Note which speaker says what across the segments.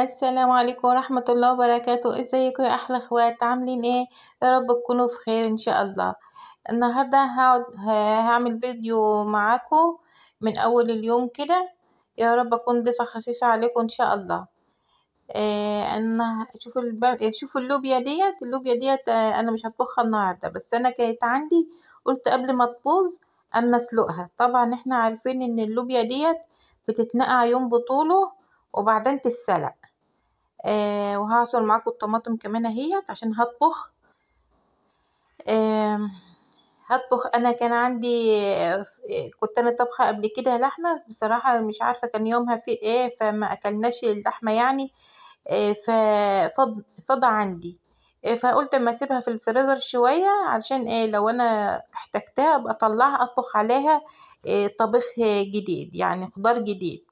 Speaker 1: السلام عليكم ورحمة الله وبركاته ازيكم يا احلى اخوات عاملين ايه يا رب تكونوا في خير ان شاء الله النهاردة هقعد هعمل فيديو معاكم من اول اليوم كده يا رب اكون ضيفة خفيفة عليكم ان شاء الله آه انا شوفوا شوف اللوبيا ديت اللوبيا ديت آه، انا مش هطبخها النهارده بس انا كانت عندي قلت قبل ما تبوظ اما اسلقها طبعا احنا عارفين ان اللوبيا ديت بتتنقع يوم بطوله وبعدين تتسلق آه وهعصر معاكم الطماطم كمان اهيت عشان هطبخ آه هطبخ انا كان عندي آه، كنت انا طبخه قبل كده لحمه بصراحه مش عارفه كان يومها في ايه فما اكلناش اللحمه يعني آه، فضى عندي آه، فقلت اما اسيبها في الفريزر شويه علشان ايه لو انا احتجتها ابقى اطلعها اطبخ عليها طبخ جديد يعني خضار جديد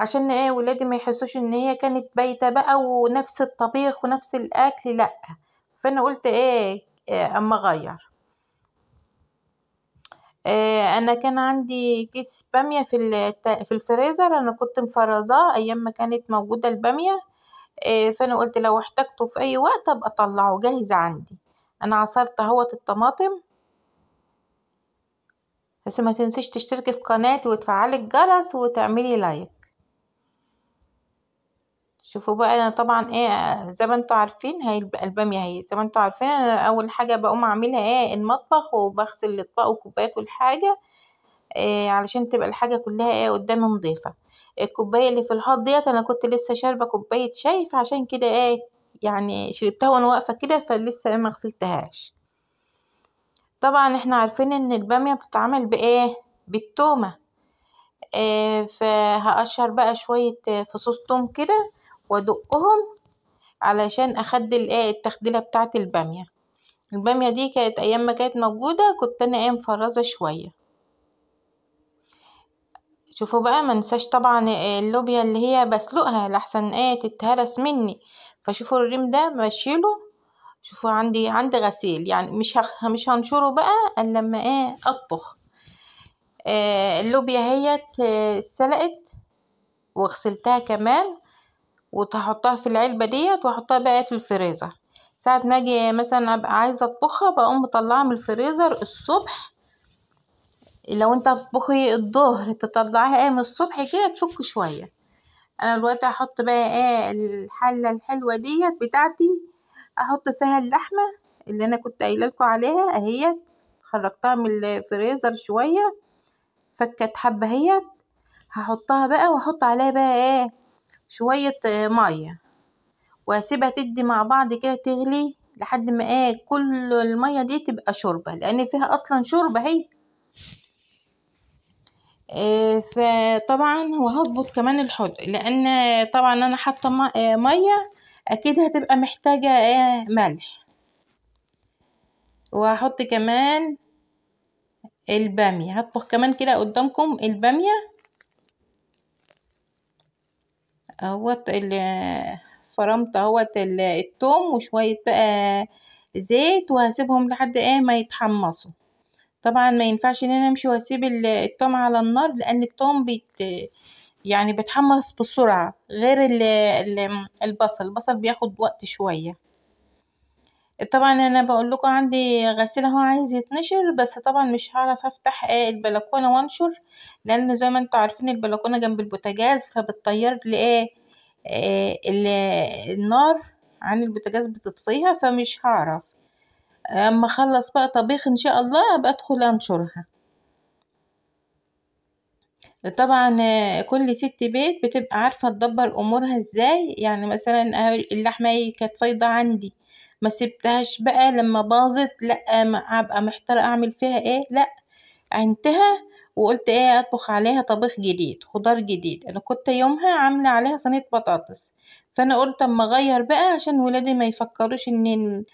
Speaker 1: عشان ايه ولادي ما يحسوش ان هي كانت بايته بقى ونفس الطبيخ ونفس الاكل لا فانا قلت ايه, إيه اما اغير إيه انا كان عندي كيس باميه في في الفريزر انا كنت مفرزاه ايام ما كانت موجوده الباميه إيه فانا قلت لو احتاجته في اي وقت ابقى اطلعه جاهز عندي انا عصرت اهوت الطماطم بس ما تنسيش تشتركي في قناتي وتفعلي الجرس وتعملي لايك شوفوا بقى انا طبعا ايه زي ما انتوا عارفين هي الباميه اهي زي ما انتوا عارفين انا اول حاجه بقوم اعملها ايه المطبخ وبغسل الاطباق وكوبايات والحاجه إيه علشان تبقى الحاجه كلها ايه قدامي نضيفه الكوبايه اللي في الحوض ديت انا كنت لسه شاربه كوبايه شاي فعشان كده ايه يعني شربتها وانا واقفه كده فلسه إيه، ما غسلتهاش طبعا احنا عارفين ان الباميه بتتعمل بايه بالتومه إيه فهقشر بقى شويه فصوص توم كده وادقهم علشان اخد آه، التخديله بتاعه الباميه الباميه دي كانت ايام ما كانت موجوده كنت انا ايه مفرزه شويه شوفوا بقى منساش طبعا آه، اللوبيا اللي هي بسلقها لحسن ايه تتهرس مني فشوفوا الريم ده بشيله شوفوا عندي عندي غسيل يعني مش هخ... مش هنشره بقى الا لما ايه اطبخ آه اللوبيا هي اتسلقت آه، وغسلتها كمان وتحطها في العلبة ديت واحطها بقى في الفريزر ساعة ما اجي مثلا ابقى عايزة اطبخها بقوم مطلعها من الفريزر الصبح لو انت هتطبخي الظهر تطلعيها ايه من الصبح كده تفك شوية انا دلوقتي هحط بقى ايه الحلة الحلوة ديت بتاعتي احط فيها اللحمة اللي انا كنت قايلالكوا عليها اهيت خرجتها من الفريزر شوية فكت حبة اهيت هحطها بقى واحط عليها بقى ايه شوية آه، مية واسيبها تدي مع بعض كده تغلي لحد ما ايه كل المية دي تبقى شوربة لان فيها اصلا شوربة اهي آه، فطبعا وهظبط كمان الحوض لان آه، طبعا انا حاطه ميه اكيد هتبقى محتاجه ملح وهحط كمان الباميه هطبخ كمان كده قدامكم الباميه اهوت فرمت اهوت التوم وشوية بقى زيت وهسيبهم لحد ايه ما يتحمصوا طبعا ما ينفعش ان انا امشي واسيب التوم على النار لان التوم بيت يعني بيتحمص بسرعة غير البصل البصل بياخد وقت شوية طبعا انا بقول لكم عندي غسيل اهو عايز يتنشر بس طبعا مش هعرف افتح آه، البلكونه وانشر لان زي ما انتم عارفين البلكونه جنب البوتاجاز فبتطير لي ايه النار عن البوتاجاز بتطفيها فمش هعرف اما اخلص بقى طبيخ ان شاء الله ابقى ادخل انشرها طبعا آه، كل ست بيت بتبقى عارفه تدبر امورها ازاي يعني مثلا اللحمه كانت فايضه عندي ما سبتهاش بقى لما باظت لا ابقى محتاره اعمل فيها ايه لا عينتها وقلت ايه اطبخ عليها طبخ جديد خضار جديد انا كنت يومها عامله عليها صينيه بطاطس فانا قلت اما اغير بقى عشان ولادي ما يفكروش ان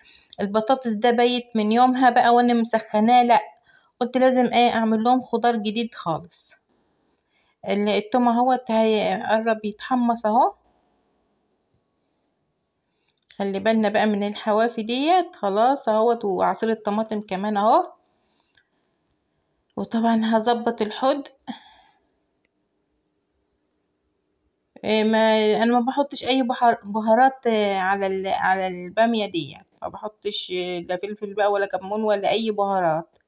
Speaker 1: البطاطس ده بيت من يومها بقى وانا مسخناه لا قلت لازم ايه اعمل لهم خضار جديد خالص التوم اهوت هيقرب يتحمص اهو خلي بالنا بقى من الحوافي ديت خلاص اهوت وعصير الطماطم كمان اهو وطبعا هظبط الحد آه، ما انا ما بحطش اي بهارات آه، على على الباميه ديت ما بحطش آه، لا فلفل بقى ولا كمون ولا اي بهارات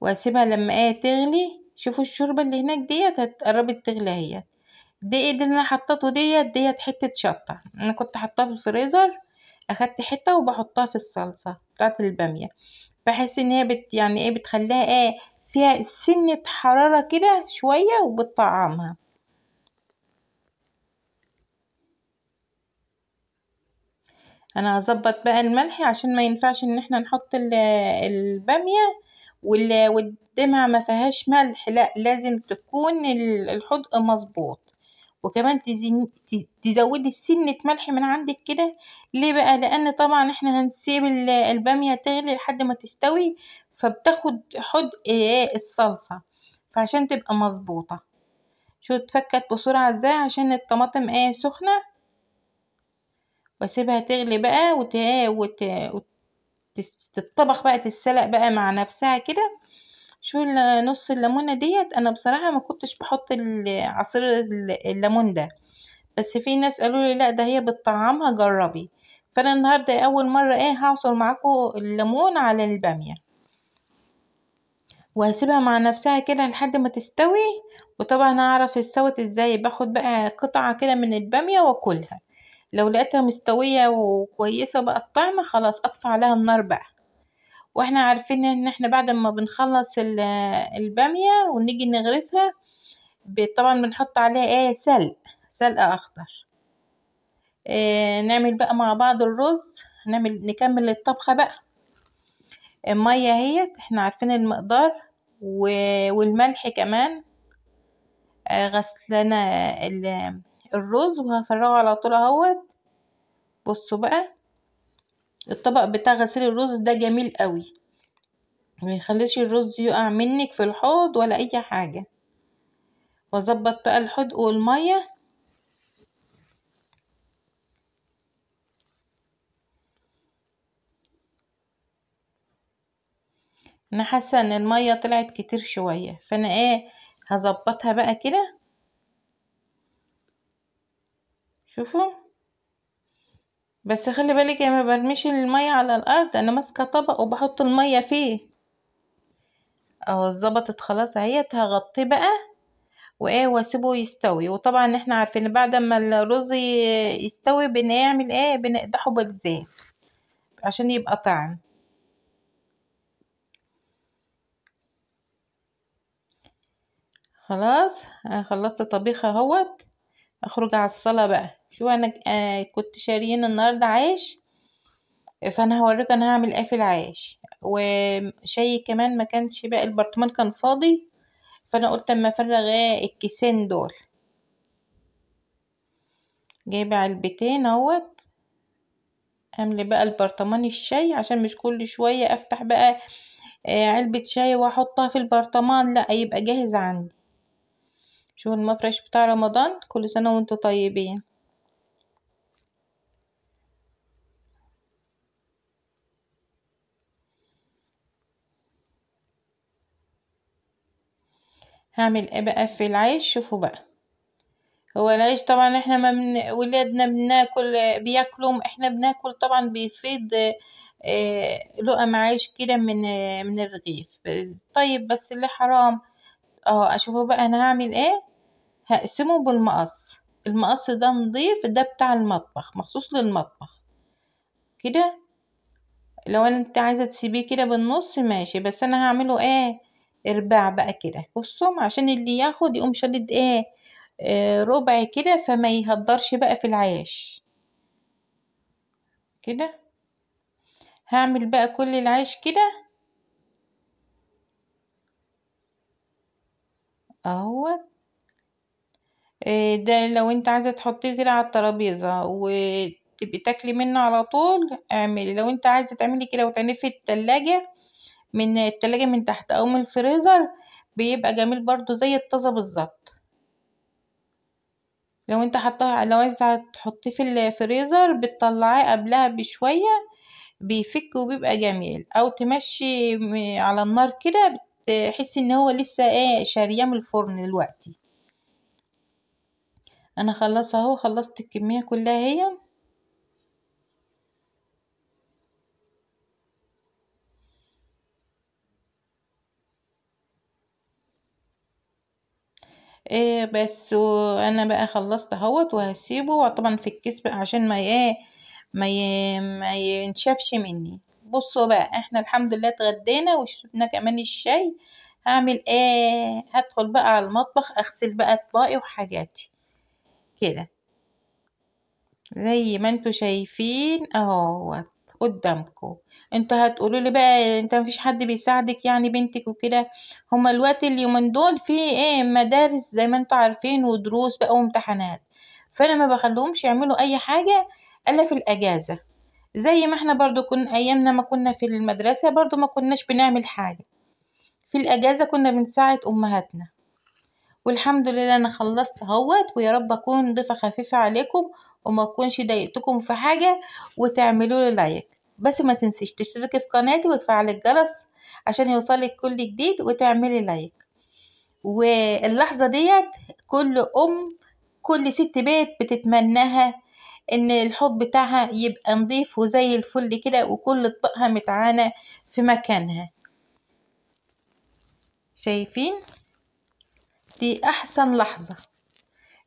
Speaker 1: واسيبها لما ايه تغلي شوفوا الشوربه اللي هناك ديت هتقربت تغلى اهيت ايه اللي انا حطيته ديت ديت حته شطه انا كنت حطاها في الفريزر اخدت حته وبحطها في الصلصه بتاعت الباميه بحس ان هي بت يعني ايه بتخليها ايه فيها سنه حراره كده شويه وبتطعمها انا هظبط بقى الملح عشان ما ينفعش ان احنا نحط الباميه والدمعة ما فيهاش ملح لا لازم تكون الحدق مظبوط وكمان تزودي سنة ملح من عندك كده ليه بقى لان طبعا احنا هنسيب البامية تغلي لحد ما تستوي فبتاخد حد إيه؟ الصلصة فعشان تبقى مظبوطة شو اتفكت بسرعة ازاي عشان الطماطم ايه سخنة واسيبها تغلي بقى وت... وت... وت... تتطبخ بقى تتسلق بقى مع نفسها كده شو نص الليمونة ديت انا بصراحة ما كنتش بحط عصير الليمون ده بس في ناس قالولي لا ده هي بتطعمها جربي فانا النهاردة اول مرة ايه هعصر معاكم الليمون على البامية وهسيبها مع نفسها كده لحد ما تستوي وطبعا هعرف استوت ازاي باخد بقى قطعة كده من البامية واكلها لو لقيتها مستوية وكويسة بقى الطعم خلاص اطفى عليها النار بقى واحنا عارفين ان احنا بعد ما بنخلص البامية ونيجي نغرفها طبعا بنحط عليها ايه سلق سلق اخضر اه نعمل بقى مع بعض الرز نعمل نكمل الطبخة بقى المية اهيت احنا عارفين المقدار والملح كمان اه غسلنا الرز وهفرغه على طول اهوت بصوا بقى الطبق بتاع غسيل الرز ده جميل قوي ما يخليش الرز يقع منك في الحوض ولا اي حاجه واظبط بقى الحدق والميه انا حاسه ان الميه طلعت كتير شويه فانا ايه هظبطها بقى كده شوفوا بس خلي بالك يا يعني ما برميش المية على الارض انا ماسكه طبق وبحط المية فيه اهو اتظبطت خلاص اهيت هغطيه بقى وايه واسيبه يستوي وطبعا احنا عارفين بعد ما الرز يستوي بنعمل ايه بنقدحه بالزيت عشان يبقى طعم خلاص انا خلصت طبيخه اهوت اخرج على الصلاه بقى شوف انا آه، كنت شاريين النهارده عيش فانا هوريكم انا هعمل ايه في العيش وشاي كمان ما كانش بقى البرطمان كان فاضي فانا قلت اما افرغ إيه الكيسين دول جايب علبتين اهوت املي بقى البرطمان الشاي عشان مش كل شويه افتح بقى آه، علبه شاي واحطها في البرطمان لا يبقى جاهز عندي شوف المفرش بتاع رمضان كل سنه وانتم طيبين هعمل ايه بقى في العيش شوفوا بقى هو العيش طبعا احنا ما من ولادنا بناكل بياكلوا احنا بناكل طبعا بيفيض آه، لقم عيش كده من من الرغيف طيب بس اللي حرام اه اشوفوا بقى انا هعمل ايه هقسمه بالمقص المقص ده نضيف ده بتاع المطبخ مخصوص للمطبخ كده لو انت عايزه تسيبيه كده بالنص ماشي بس انا هعمله ايه ارباع بقى كده بصوا عشان اللي ياخد يقوم شدد ايه آه ربع كده فما يهدرش بقى في العيش كده هعمل بقى كل العيش كده اهو آه، ده لو انت عايزه تحطيه كده على الترابيزه وتبقي تاكلي منه على طول اعملي لو انت عايزه تعملي كده وتعنيه في التلاجة من التلاجة من تحت أو من الفريزر بيبقى جميل برضو زي الطازة بالظبط لو انت حطها لو انت هتحطيه في الفريزر بتطلعيه قبلها بشوية بيفك وبيبقى جميل او تمشي على النار كده بتحس ان هو لسه ايه شاريه من الفرن دلوقتي انا خلاص اهو خلصت الكميه كلها هي إيه بس وانا بقى خلصت اهوت وهسيبه طبعا في الكيس بقى عشان ما ايه ما ما ينشفش مني بصوا بقى احنا الحمد لله اتغدينا وشربنا كمان الشاي هعمل ايه هدخل بقى على المطبخ اغسل بقى اطباقي وحاجاتي كده زي ما انتوا شايفين اهوت قدامكم انتوا هتقولوا لي بقى انت مفيش حد بيساعدك يعني بنتك وكده هما الوقت اليومين دول في ايه مدارس زي ما انتوا عارفين ودروس بقى وامتحانات فانا ما بخليهمش يعملوا اي حاجه الا في الاجازه زي ما احنا برضو كنا ايامنا ما كنا في المدرسه برضو ما كناش بنعمل حاجه في الاجازه كنا بنساعد امهاتنا والحمد لله انا خلصت اهوت ويا رب اكون ضيفه خفيفه عليكم وما اكونش ضايقتكم في حاجه وتعملوا لي لايك بس ما تنسيش تشتركي في قناتي وتفعلي الجرس عشان يوصلك كل جديد وتعملي لايك واللحظه ديت كل ام كل ست بيت بتتمناها ان الحوض بتاعها يبقى نضيف وزي الفل كده وكل اطباقها متعانه في مكانها شايفين دي أحسن لحظة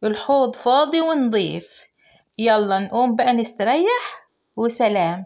Speaker 1: الحوض فاضي ونضيف يلا نقوم بقى نستريح وسلام